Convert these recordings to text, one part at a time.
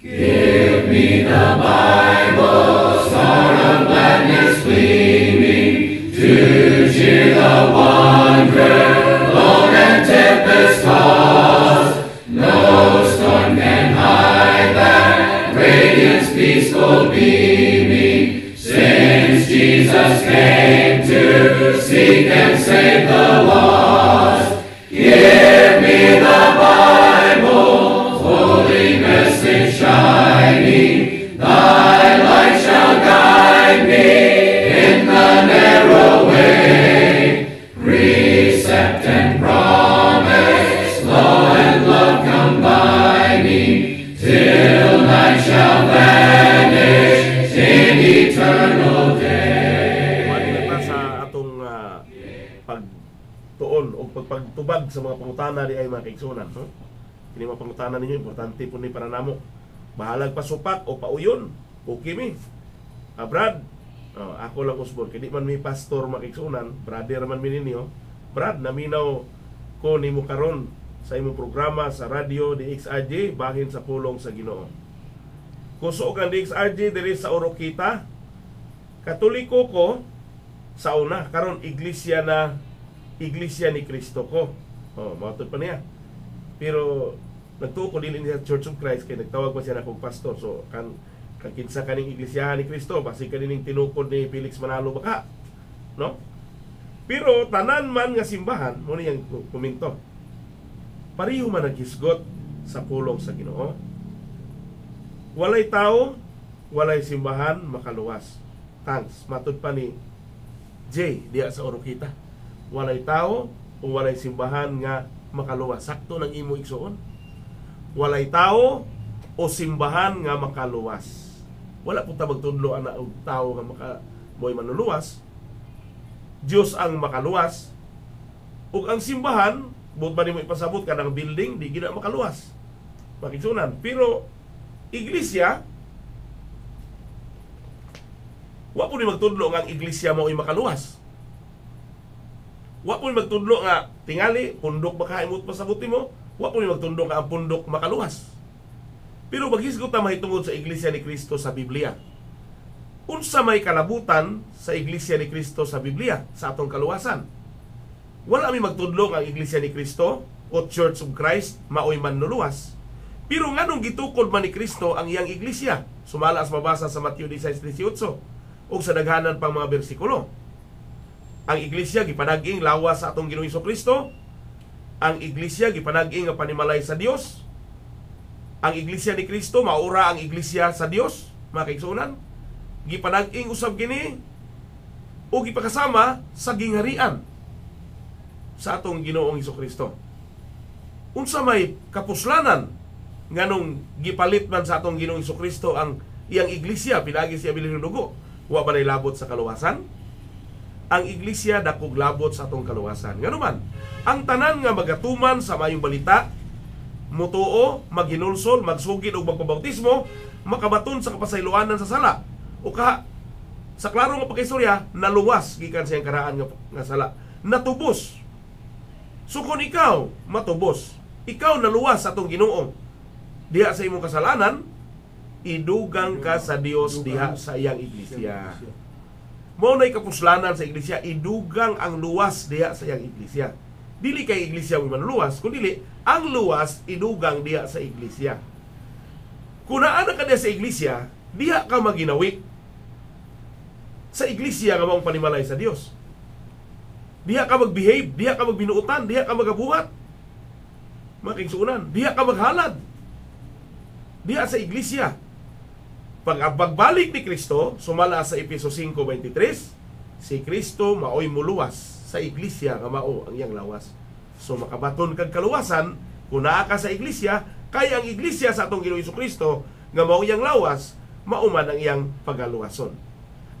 Give me the Bible, sorrow, gladness, weeping, to cheer the wanderer, lone and tempest tossed. No storm can hide that radiance peaceful beaming, since Jesus came to seek and save the lost. nga pagtuon o pagtubag sa mga pangutana di ay mga kaigsunan. No? Kini mga pangutana ninyo, importante po ni para namo. Bahalag pasupak o pauyon o kimi. Ah, brad, oh, ako lang usbon. Kini man mi pastor mga brother man mi ninyo. Brad, naminaw ko ni mo karon sa imong programa sa radio DXRJ bahin sa pulong sa Ginoo. Kusog ang di DXRJ diri sa Orokita, Katoliko ko sa una karon iglesia na iglesia ni Kristo ko. Oh, matud pa niya. Pero nagtuo ko dili sa Church of Christ kay nagtawag pa siya na kog pastor. So kan kakinsa kaning iglesia ni Kristo basi kaning tinukod ni Felix Manalo baka. No? Pero tanan man nga simbahan mo niyang kuminto. pareho man naghisgot sa pulong sa Ginoo. Walay tao, walay simbahan makaluwas. Thanks. matud pa ni J diya sa Orokita. Walay tao o walay simbahan nga makaluwas. Sakto ng imo igsuon. Walay tao o simbahan nga makaluwas. Wala po ta magtudlo ana og tao nga maka moy manuluwas. Dios ang makaluwas. Ug ang simbahan buot ba nimo ipasabot kanang building di gina makaluwas. Pakisunan. Pero iglesia Wa po ni magtudlo nga ang iglesia mo ay makaluwas. Wa po ni magtudlo nga tingali, pundok makaimot pasabuti mo. Wa po ni magtudlo nga ang pundok makaluwas. Pero maghisgot na mahitungod sa iglesia ni Kristo sa Biblia. Unsa may kalabutan sa iglesia ni Kristo sa Biblia, sa atong kaluwasan. Wala mi magtudlo nga ang iglesia ni Kristo o Church of Christ maoy manluluwas. Pero nganong gitukod man ni Kristo ang iyang iglesia? Sumala as mabasa sa Matthew 16:18 ug sa daghanan pang mga bersikulo. Ang iglesia gipanaging lawas sa atong Ginoo Kristo. Ang iglesia gipanaging nga panimalay sa Dios. Ang iglesia ni Kristo maura ang iglesia sa Dios, mga kaigsuonan. Gipanaging usab kini o gipakasama sa gingharian sa atong Ginoong Kristo. Unsa may kapuslanan nganong gipalit man sa atong Ginoong Kristo ang iyang iglesia pinagi siya bilhin dugo wa balay labot sa kaluwasan ang iglesia dakog labot sa atong kaluwasan nganuman ang tanan nga magatuman sa mayong balita mutuo maghinulsol magsugid og magpabautismo makabaton sa kapasayloanan sa sala o ka, sa klaro nga pagkaistorya naluwas gikan sa karaan nga, nga sala natubos so kung ikaw matubos ikaw naluwas sa atong Ginoo diha sa imong kasalanan idugang ka sa Dios diha sa iyang iglesia. Mao nay kapuslanan sa iglesia, idugang ang luwas diha sa iyang iglesia. Dili kay iglesia man luwas, kun dili ang luwas idugang diha sa iglesia. Kung naa ka diha sa iglesia, diha ka maginawik sa iglesia nga maong panimalay sa Dios. Diha ka magbehave, diha ka magbinuotan, diha ka magabuhat. Makingsuunan, diha ka maghalad. Diha sa iglesia, pag pagbalik ni Kristo, sumala sa Epeso 5.23, si Kristo maoy muluwas sa iglesia nga mao ang iyang lawas. So makabaton kag kaluwasan, kung naa ka sa iglesia, kaya ang iglesia sa atong Ginoong Kristo nga mao iyang lawas, mauman ang iyang pagaluwason.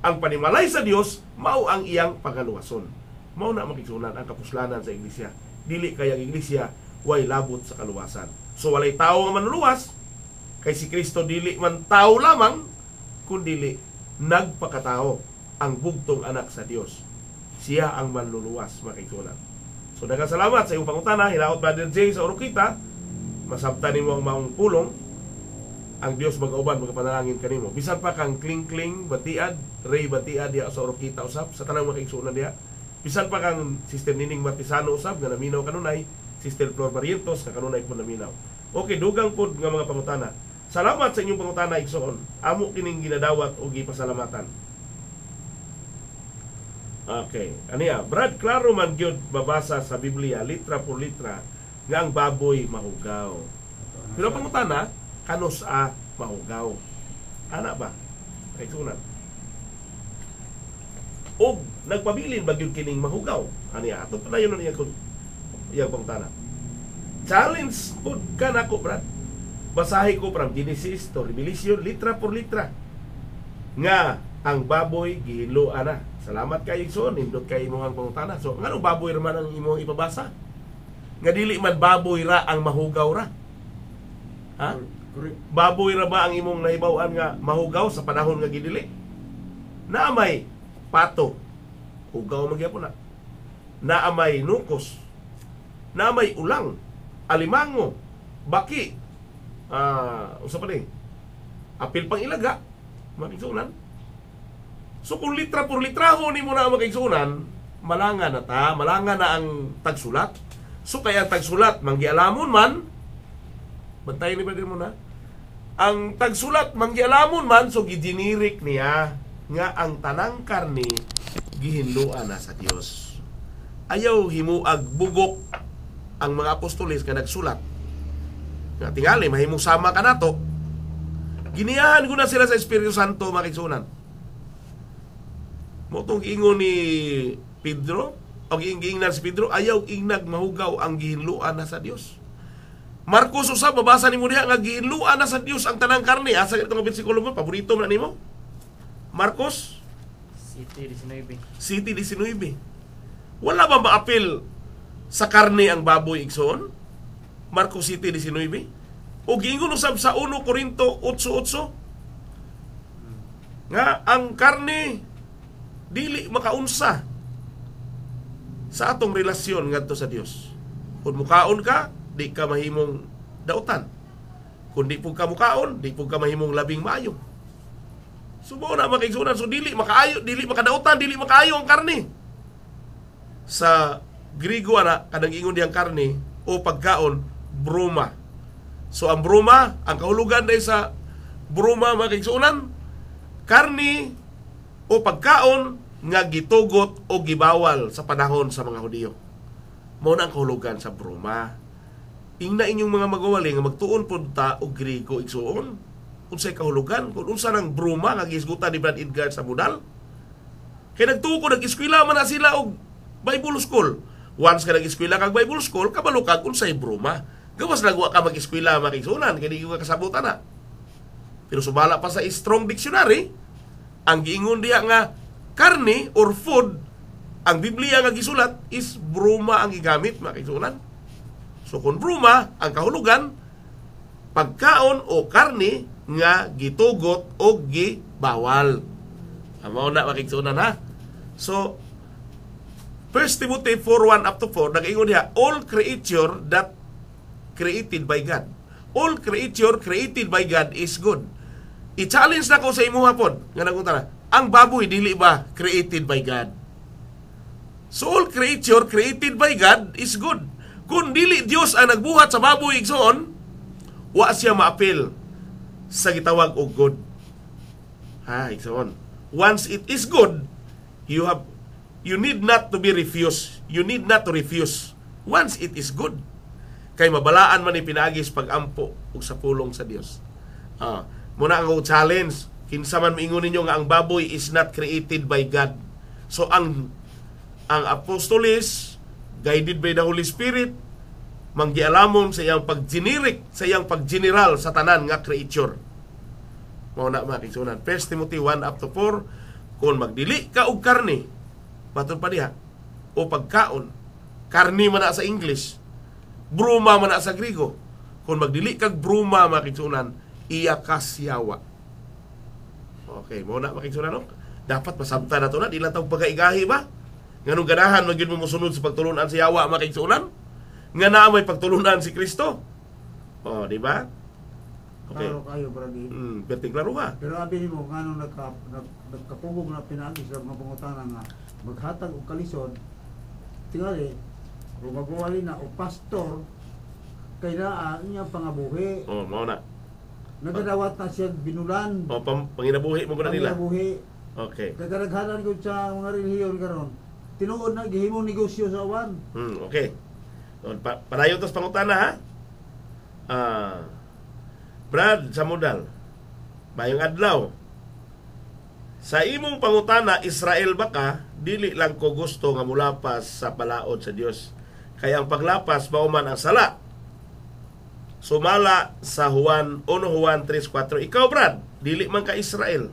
Ang panimalay sa Dios mao ang iyang pagaluwason. Mao na makigsunan ang kapuslanan sa iglesia. Dili kay ang iglesia way labot sa kaluwasan. So walay tawo nga manluwas, Kay si Kristo dili man tao lamang, kun dili nagpakatao ang bugtong anak sa Dios. Siya ang manluluwas, makikulang. So daghang salamat sa iyong pangutana, hilaot Brother Jay sa Urukita, masabta nimo ang maong pulong, ang Dios mag-uban magpanalangin kanimo. Bisan pa kang kling-kling batiad, ray batiad ya sa Urukita usab sa tanang mga igsoon diha. Bisan pa kang system Nining Matisano usab nga naminaw kanunay, Sister Flor Barrientos nga kanunay po naminaw. Okay, dugang pod nga mga pangutana. Salamat sa inyong pangutana igsoon. Amo kining ginadawat o gipasalamatan. Okay. Aniya, Brad Claro man gyud babasa sa Biblia litra por litra nga ang baboy mahugaw. Pero pangutana, kanos a mahugaw? Ana ba? Ay tunan. Og nagpabilin ba gyud kining mahugaw? Aniya, ato pala yun ang iyang pangutana. Challenge pod ka nako, Brad basahi ko from Genesis to Revelation litra por litra nga ang baboy gihinloan ana. Salamat kay Igsoon, indot kay imong ang pangutana. So, ngano baboy man ang imong ipabasa? Nga dili man baboy ra ang mahugaw ra. Ha? Baboy ra ba ang imong naibaw-an nga mahugaw sa panahon nga gidili? Naamay pato. Hugaw magyapon na. Naamay nukos. Naamay ulang. Alimango. Baki uh, usap pa ni eh. apil pang ilaga makigsunan so kung litra por litraho ni mo na makigsunan malanga na ta malanga na ang tagsulat so kaya ang tagsulat manggialamon man bantay ni pa mo na ang tagsulat manggialamon man so gidinirik niya nga ang tanang karni gihinluan na sa Dios ayaw himuag bugok ang mga apostolis nga nagsulat nga tingali, mahimong sama ka na to. Giniyahan ko na sila sa Espiritu Santo, makisunan. Motong itong ingon ni Pedro, o giingnan si Pedro, ayaw ingnag mahugaw ang gihinluan na sa Dios. Marcos usab mabasa nimo diha nga gihinluan na sa Dios ang tanang karne. Asa ka nga bersikulo mo paborito mo na nimo? Marcos City 19. City 19. Wala ba maapil sa karne ang baboy igsoon? Marcos City 19 o gingon usab sa 1 Korinto 8:8 nga ang karne dili makaunsa sa atong relasyon ngadto sa Dios. Kung mukaon ka, di ka mahimong dautan. Kung di pug ka mukaon, di pug ka mahimong labing maayo. Subo na makigsunan so dili makaayo, dili makadautan, dili makaayo ang karne. Sa Grigo ana kadang ingon di ang karne o pagkaon Bruma. So ang Bruma, ang kahulugan dahil sa Bruma mga kigsuunan, karni o pagkaon nga gitugot o gibawal sa panahon sa mga Hudiyo. Mao na ang kahulugan sa Bruma. na inyong mga magawali nga magtuon pod ta og Griko igsuon unsay kahulugan Kun unsa nang Bruma nga gisgutan ni Brad Edgar sa Budal. Kay nagtuko nag-eskwela man na sila og Bible school. Once ka nag-eskwela kag Bible school, kabalo kag unsay Bruma Gawas lang ka mag-eskwela makigsunan kini ko kasabutan na. Pero subala pa sa strong dictionary ang giingon diya nga karne or food ang Biblia nga gisulat is bruma ang gigamit makigsunan. So kung bruma ang kahulugan pagkaon o karne nga gitugot o gibawal. Amo na makigsunan ha. So 1 Timothy 4:1 up to 4 nag-ingon niya all creature that created by God. All creature created by God is good. I-challenge na ko sa imo hapon nga nagutana, ang baboy dili ba created by God? So all creature created by God is good. Kung dili Dios ang nagbuhat sa baboy igsoon, wa siya maapil sa gitawag og good. Ha, igsoon. Once it is good, you have you need not to be refused. You need not to refuse once it is good kay mabalaan man ni pinagis pagampo ug sa pulong sa Dios. Ah, muna ang challenge kinsa man miingon ninyo nga ang baboy is not created by God. So ang ang apostolis guided by the Holy Spirit manggialamon sa iyang pag-generic, sa iyang pag-general sa tanan nga creature. Mao na makisunan. 1 Timothy 1 up to 4 kung magdili ka og karne, patun pa diha o pagkaon, karne man na sa English, bruma man sa Grigo. Kung magdili kag bruma makitsunan, iya kasyawa. Okay, mo na makitsunan no? Dapat masabta na to na, di lang tawag pagaigahi ba? Nganong ganahan, magin mo musunod sa pagtulunan si Yawa makitsunan? Nga na may pagtulunan si Kristo? O, oh, di ba? Okay. Klaro kayo, brady. Hmm, perting klaro ba? Pero abi mo, nga nung nagka, nag, nagkapubog na pinaalis sa mga pangutana nga, maghatag o kalisod, tingali, gumabuhali na o pastor kay naa niya pangabuhi. Oh, mao na. Nagadawat na siya binulan. Oh, pam, panginabuhi mo gud nila. Panginabuhi. Okay. Kagaraghanan ko sa mga relihiyon karon. Tinuod na gihimong negosyo sa awan. Hmm, okay. So, pa palayo tos pangutana ha. Ah. Uh, Brad Samudal. Mayong adlaw. Sa imong pangutana, Israel ba ka? Dili lang ko gusto nga mulapas sa palaod sa Dios kaya ang paglapas, mauman ang sala. Sumala sa Juan 1 Juan 3.4. Ikaw, Brad, dili man ka Israel.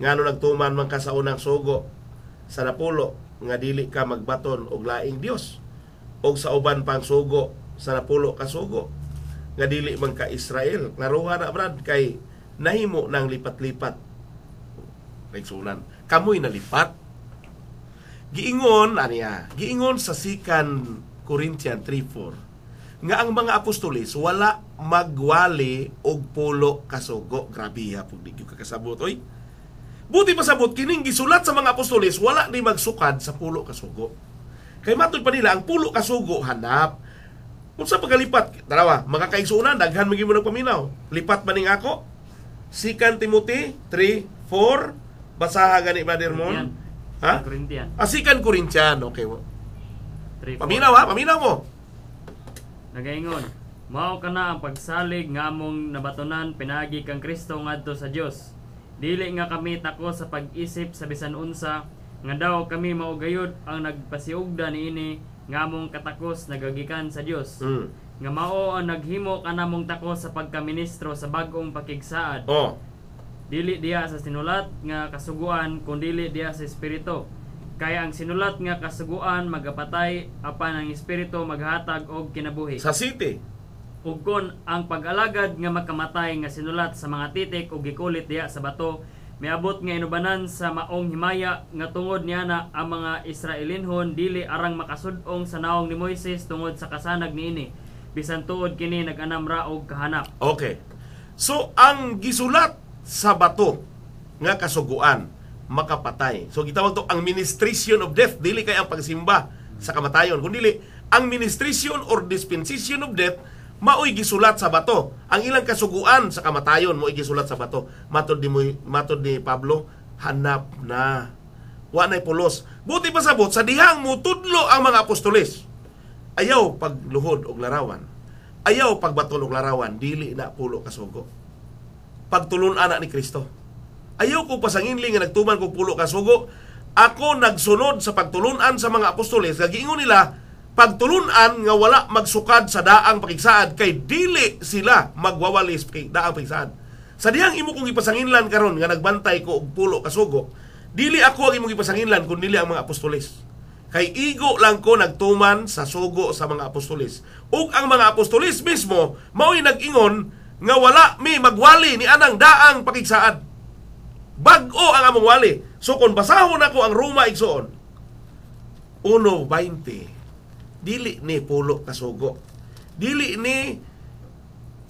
Nga nagtuman man ka sa unang sugo sa napulo, nga dili ka magbaton og laing Dios og sa uban pang sugo sa napulo ka sugo nga dili man ka Israel naruha na brad kay nahimo nang lipat-lipat nagsulan kamoy nalipat Giingon, aniya, giingon sa sikan Corinthian 3.4 nga ang mga apostolis wala magwali og pulo kasugo. Grabe ha, pag di kakasabot. Oy, buti pasabot, kining gisulat sa mga apostolis, wala ni magsukad sa pulo kasugo. Kay matud pa nila, ang pulo kasugo, hanap. unsa sa pagkalipat, dalawa, mga kaigsuunan, daghan maging mo nagpaminaw. Lipat maning ako. Sikan Timothy 3:4 4, basaha gani brother Dermon? Yeah. Ha? Corinthian. Asikan ah, Corinthian. Okay. Well. Paminaw ha? Paminaw mo. Nagaingon. Mao ka na ang pagsalig nga mong nabatunan pinagi kang Kristo ngadto sa Dios. Dili nga kami tako sa pag-isip sa bisan unsa nga daw kami mao gayud ang nagpasiugda niini nga mong katakos nagagikan sa Dios. Mm. Nga mao ang naghimo mong tako sa pagkaministro sa bagong pakigsaad. Oh dili dia sa sinulat nga kasuguan kun dili dia sa espiritu kaya ang sinulat nga kasuguan magapatay apan ang espiritu maghatag og kinabuhi sa city ug kon ang pag-alagad nga makamatay nga sinulat sa mga titik ug gikulit diha sa bato miabot nga inubanan sa maong himaya nga tungod niya na ang mga Israelinhon dili arang makasudong sa naong ni Moises tungod sa kasanag niini bisan tuod kini nag-anam ra og kahanap okay so ang gisulat sa bato nga kasuguan makapatay. So gitawag to ang ministration of death dili kay ang pagsimba sa kamatayon kundi dili ang ministration or dispensation of death maoy gisulat sa bato. Ang ilang kasuguan sa kamatayon mo'y gisulat sa bato. Matod ni matod ni Pablo, hanap na. Wa nay pulos. Buti pa sabot sa dihang mutudlo ang mga apostoles. Ayaw pagluhod og larawan. Ayaw pagbatol og larawan, dili na pulo kasugo pagtulun anak ni Kristo. Ayaw ko pasanginli nga nagtuman ko pulo ka sugo. Ako nagsunod sa pagtulunan sa mga apostoles. Kagiingon nila, pagtulunan nga wala magsukad sa daang pakigsaad kay dili sila magwawalis kay daang pakigsaad. Sa diyang imo kong ipasanginlan karon nga nagbantay ko og pulo kasugo, dili ako ang imong ipasanginlan kun dili ang mga apostoles. Kay igo lang ko nagtuman sa sugo sa mga apostoles. Ug ang mga apostoles mismo mao'y nag-ingon nga wala mi magwali ni anang daang pakigsaad. Bag-o ang among wali. So kung basahon ako ang Roma igsoon, 1.20, dili ni pulo kasugo. Dili ni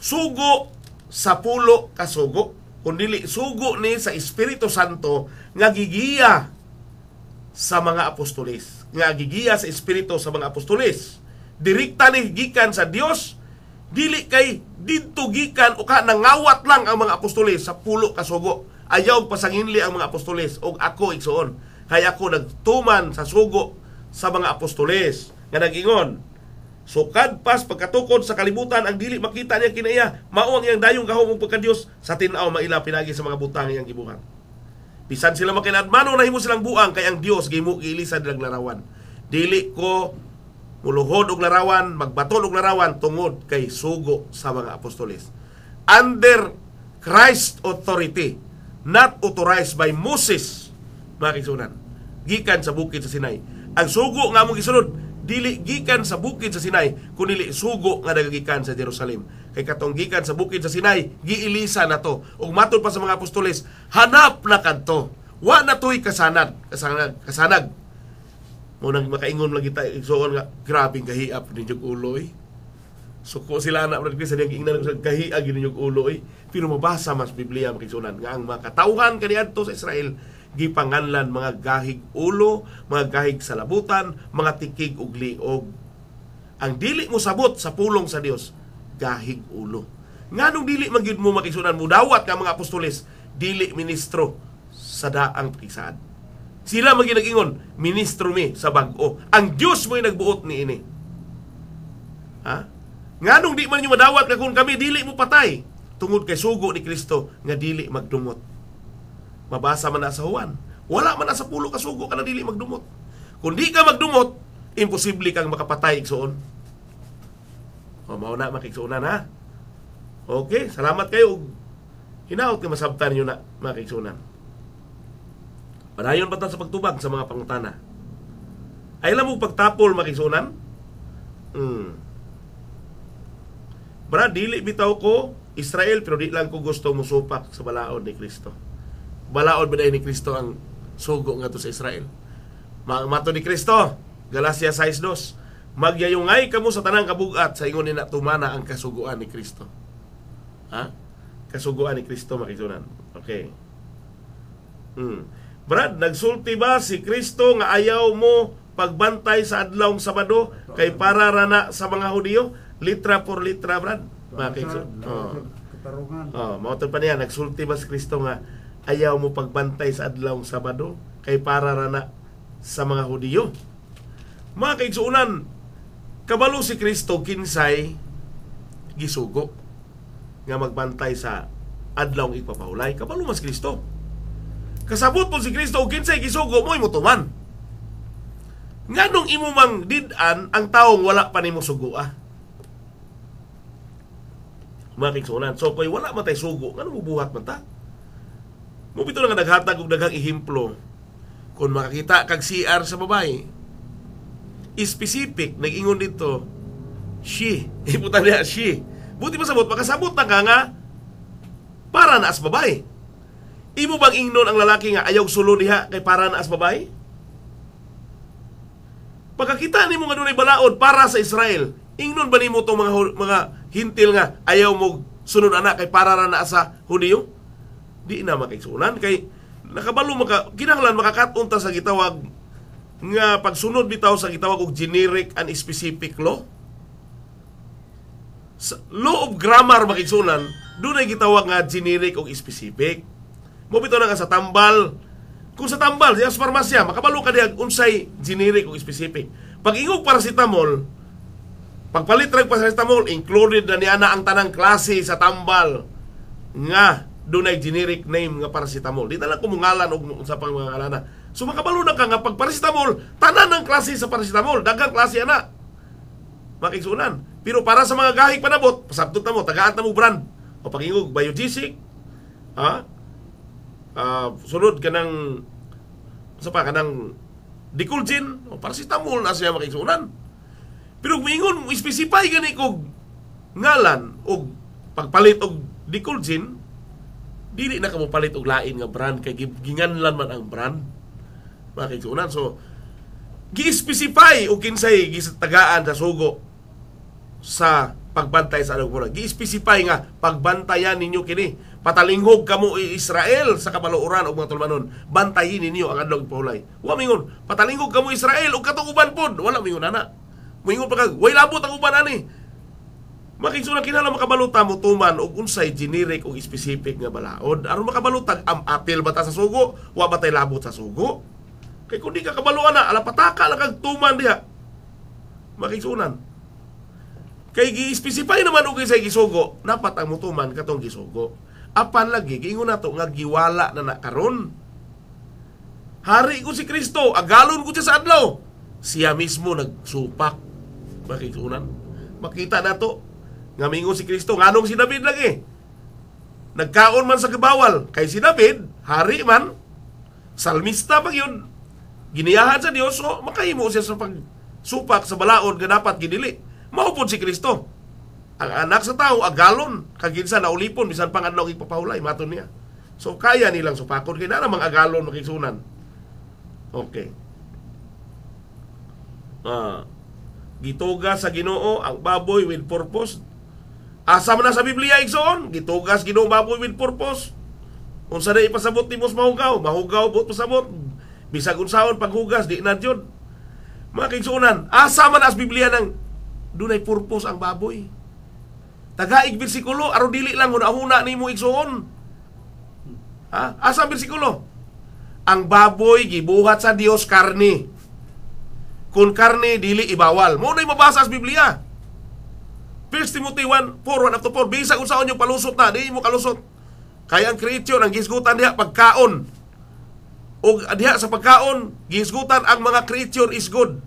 sugo sa pulo kasugo. Kung dili sugo ni sa Espiritu Santo nga gigiya sa mga apostolis. Nga gigiya sa Espiritu sa mga apostolis. Direkta ni gikan sa Dios dili kay dintugikan o ka nangawat lang ang mga apostoles sa pulo kasugo. Ayaw pasanginli ang mga apostoles og ako igsoon. Kay ako nagtuman sa sugo sa mga apostoles nga nagingon. So kadpas pagkatukod sa kalibutan ang dili makita niya kinaiya mao ang iyang dayong gahom og pagkadiyos sa tinaw maila pinagi sa mga butang iyang gibuhat. Bisan sila makinadmano na himo silang buang kay ang Dios gimo giili sa larawan. Dili ko muluhod og larawan, magbatol og larawan tungod kay sugo sa mga apostoles. Under Christ authority, not authorized by Moses, mga kisunan. Gikan sa bukid sa Sinai. Ang sugo nga mong gisunod, dili gikan sa bukid sa Sinai, kundi sugo nga nagagikan sa Jerusalem. Kay katong gikan sa bukid sa Sinai, giilisa na to. Ug matod pa sa mga apostoles, hanap na kanto. Wa na to'y kasanad, kasanag, kasanag mo nang makaingon lagi ta igsoon nga grabe kahiap ni jug uloy eh. Suko sila na brad sa diyang ingnan sa kahi agi ninyog uloy eh. Pero mabasa mas Biblia makisunan nga ang mga katauhan kaniadto sa Israel gipanganlan mga gahig ulo, mga gahig salabutan, mga tikig ug liog. Ang dili mo sabot sa pulong sa Dios, gahig ulo. Nganong dili magyud mo makisunan mo dawat ka mga apostoles, dili ministro sa daang pakisaad. Sila magi nagingon, ministro mi sa bag Ang Dios mo'y nagbuot ni ini. Ha? Nganong di man nyo madawat na kung kami dili mo patay tungod kay sugo ni Kristo nga dili magdumot. Mabasa man na sa Juan. Wala man na sa pulo ka sugo ka na dili magdumot. Kung di ka magdumot, imposible kang makapatay igsoon. O oh, mao na makigsuonan ha. Okay, salamat kayo. Hinaot kay masabtan niyo na makigsuonan. Padayon pa sa pagtubag sa mga pangutana. Ay alam mo pagtapol makisunan? Hmm. Bra, dili bitaw ko Israel pero di lang ko gusto musupak sa balaod ni Kristo. Balaod ba ni Kristo ang sugo nga to sa Israel? Mato ni Kristo, Galacia 6.2 Magyayungay kamo sa tanang kabugat sa ingon ni tumana ang kasuguan ni Kristo. Ha? Kasuguan ni Kristo makisunan. Okay. Hmm. Brad, nagsulti ba si Kristo nga ayaw mo pagbantay sa adlawong Sabado kay para rana sa mga Hudiyo? Litra for litra, Brad. Makiksul. Oh. Oh, mautan pa niya, nagsulti ba si Kristo nga ayaw mo pagbantay sa adlawong Sabado kay para rana sa mga Hudiyo? Mga kaigsuunan, kabalo si Kristo kinsay gisugo nga magbantay sa adlawong ipapahulay. Kabalo mas Kristo. Kasabot po si Kristo og kinsay gisugo mo Nga Nganong imo mang did ang taong wala pa nimo sugo ah? Mga kingsunan. So kay wala man tay sugo, nganong mo buhat man ta? Mo bitaw nga naghatag og daghang ihimplo kung makakita kag CR sa babae. Specific nag-ingon dito she. Iputan niya she. Buti pa sabot makasabot na ka nga para na as babae. Imo bang ingnon ang lalaki nga ayaw sulo diha kay para na as babay? Pagkakita nimo nga dunay balaod para sa Israel, ingnon ba nimo tong mga mga hintil nga ayaw mo sunod anak kay para ra na sa Hudiyo? Di na makaisunan kay nakabalo maka kinahanglan makakaton ta sa gitawag nga pagsunod bitaw sa gitawag og generic and specific law. Sa law of grammar makisunan, dunay gitawag nga generic og specific. Mobito na ka sa tambal. Kung sa tambal, sa farmasya, makabalo ka diyan unsay generic o specific. Pag ingog paracetamol, pagpalit rag paracetamol, included na niya na ang tanang klase sa tambal nga dunay generic name nga paracetamol. Di na lang kumungalan og sa pang mga alana. So makabalo na ka nga pag paracetamol, tanan ng klase sa paracetamol, daghang klase ana. Makigsunan. Pero para sa mga gahig panabot, pasabtot na mo, tagaan na mo brand. O pag ingog, biogesic, ha? uh, ah, sulod kanang sa pa kanang dikulgin o paracetamol na siya makiksunan. Pero mingon mo specify gani kog ngalan o pagpalit og dikulgin dili na ka mo palit og lain nga brand kay ginganlan man ang brand makiksunan. So gi-specify o kinsay gisatagaan sa sugo sa pagbantay sa anong Gi-specify nga pagbantayan ninyo kini Patalinghog kamo Israel sa kabaluuran og mga tulmanon. Bantayin ninyo ang adlong paulay. Wa mingon, patalinghog kamo Israel og katong uban pod. Wala mingon ana. Mingon pa kag way labot ang uban ani. makisuna na kinala makabaluta mo tuman og unsay generic og specific nga balaod. Aron makabalutag am apil bata sa sugo, wa batay labot sa sugo. Kay kun di ka kabaluan na, ala pataka lang kag tuman diha. makisunan Kay gi-specify naman og okay, sa gisugo, dapat ang mutuman katong gisugo apan lagi giingon nato nga giwala na nakaron hari ko si Kristo agalon ko siya sa adlaw siya mismo nagsupak makikunan makita nato nga mingon si Kristo nganong si David lagi nagkaon man sa kabawal kay si David hari man salmista pag yun giniyahan sa Dios o oh, makahimo siya sa pagsupak sa balaod nga dapat gidili maupod si Kristo ang anak sa tao, agalon. Kaginsa na ulipon, bisan pang adlaw ipapahulay, maton niya. So kaya nilang supakon. kay na mga agalon makisunan. Okay. Ah, gitugas sa ginoo ang baboy with purpose. Asa man na sa Biblia, Ikson? Gitugas ginoo ang baboy with purpose. Unsa na ipasabot ni Mos mahugaw? Mahugaw, bot pasabot. Bisag unsaon paghugas, di na dyan. Mga kigsunan, asa man as Biblia nang dunay purpose ang baboy. Tagaig bersikulo, aron dili lang ni nimo igsuon. Ha? Asa bersikulo? Ang baboy gibuhat sa Dios karne. Kung karne dili ibawal. Mo na mabasa sa Biblia. 1 Timothy 1, 4, 1 up to 4. Bisag unsaon yung palusot na, di mo kalusot. Kaya ang creature, ang gisgutan diha, pagkaon. O diha sa pagkaon, gisgutan ang mga creature is good.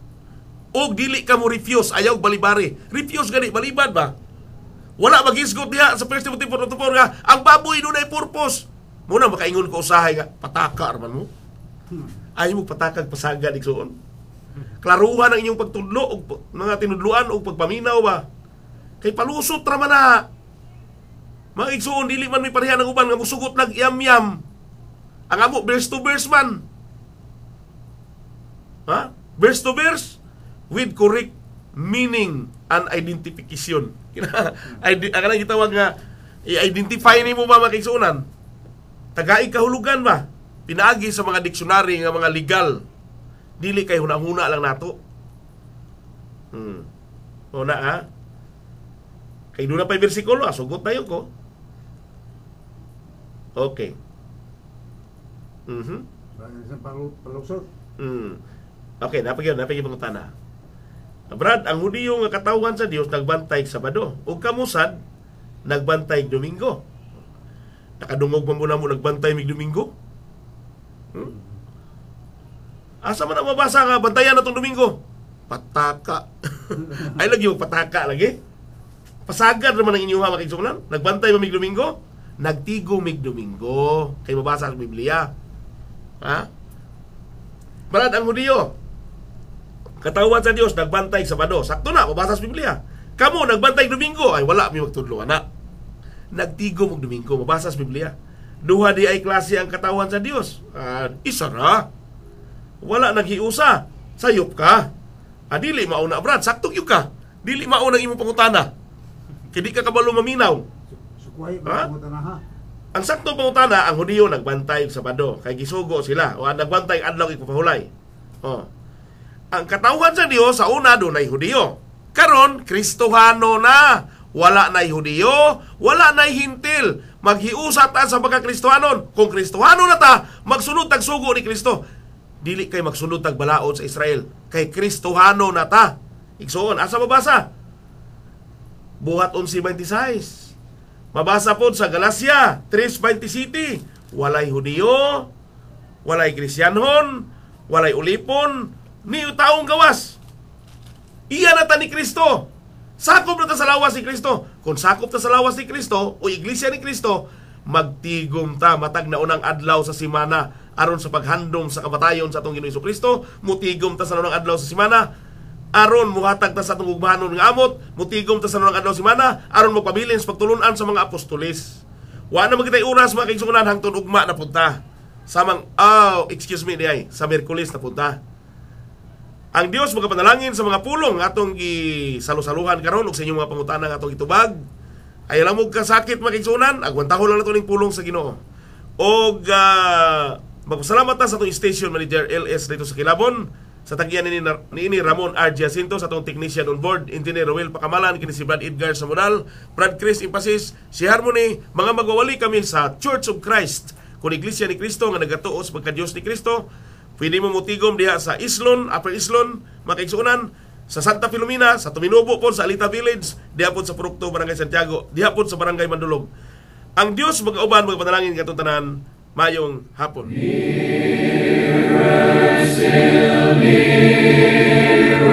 O dili ka mo refuse, ayaw balibari. Refuse gani, balibad ba? Wala magisgot niya sa First Timothy 4.24 nga, ang baboy doon ay purpose. Muna makaingon ko usahay nga, pataka man mo. Hmm. Ayaw mo patakag pasaga ni Soon. Klaruhan ang inyong pagtudlo o mga tinudluan o pagpaminaw ba? Kay palusot ra man na. Mga igsoon, dili man may pareha ng uban nga musugot nag yam-yam. Ang amo, verse to verse man. Ha? Verse to verse with correct meaning an identification. ang kita gitawag nga i-identify nimo ba makisunan Tagai kahulugan ba? Pinaagi sa mga dictionary nga mga legal. Dili kay hunahuna lang nato. Hmm. Una ha. Ah. Kay doon pa bersikulo, asugot ah, tayo ko. Okay. Mhm. Mm -hmm. Mm. Okay, napagyan, napagyan pangutana. Brad, ang hudiyo nga katawan sa Dios nagbantay Sabado ug kamusad nagbantay Domingo. Nakadungog man mo na mo nagbantay mig Domingo. Hmm? Asa man ang mabasa nga bantayan natong Domingo? Pataka. Ay lagi mo, pataka lagi. Pasagad naman ang inyong mga Nagbantay mo mig Domingo? Nagtigo mig Domingo. Kay mabasa ang Biblia. Ha? Brad, ang hudiyo, Katawad sa Dios nagbantay Sabado. Sakto na, mabasa sa Biblia. Kamo nagbantay Domingo, ay wala mi magtudlo anak. Nagtigo og Domingo, mabasa sa Biblia. Duha di ay klase ang katawan sa Dios. Uh, ah, isa ra. Wala naghiusa. Sayop ka. Adili ah, mauna brad, sakto gyud ka. Dili mauna imong pangutana. Kidi ka kabalo maminaw. Sukuhay ha? Ang sakto pangutana, ang Hudiyo nagbantay sa Sabado. Kay gisugo sila. O nagbantay adlaw ipapahulay. Oh. Ang katawhan sa Dios sa una dunay Hudiyo. Karon Kristohano na. Wala na Hudiyo, wala na hintil. Maghiusa ta sa mga Kristohanon. Kung Kristohano na ta, magsunod tag sugo ni Kristo. Dili kay magsunod tag balaod sa Israel. Kay Kristohano na ta. Igsoon, asa mabasa? Buhat 11.26. Mabasa po sa Galacia 3.27. Walay Hudiyo, walay Krisyanhon, walay ulipon, ni taong gawas. Iya na ta ni Kristo. Sakop na ta sa lawas ni Kristo. Kung sakop ta sa lawas ni Kristo o iglesia ni Kristo, magtigom ta matag na unang adlaw sa simana aron sa paghandom sa kamatayon sa atong Ginoo Kristo, mutigom ta sa unang adlaw sa simana aron muhatag ta sa atong ugmahanon nga amot, mutigom ta sa unang adlaw sa simana aron magpabilin sa pagtulunan sa mga apostolis. Wa na magitay oras mga kaigsunan hangtod ugma na punta. Samang oh, excuse me diay, sa Miyerkules na punta. Ang Dios magapanalangin sa mga pulong atong gisalusaluhan karon ug sa inyong mga pangutana nga atong itubag. Ay alam mo kasakit agwanta ko lang nato ning pulong sa Ginoo. Og uh, magpasalamat ta sa atong station manager LS dito sa Kilabon sa tagiyan ni, ni, Ramon R. Jacinto sa atong technician on board, Engineer Will Pakamalan, kini si Brad Edgar Samunal, Brad Chris Impasis, si Harmony, mga magwawali kami sa Church of Christ, kung Iglesia ni Kristo nga nagatuos pagka Dios ni Kristo, Pwede mo mutigom diha sa Islon, Upper Islon, makaigsunan, sa Santa Filomena, sa Tuminubo po, sa Alita Village, diha po sa Purukto, Barangay Santiago, diha po sa Barangay Mandulog. Ang Dios mag-auban, magpanalangin katong tanan, mayong hapon. Nearer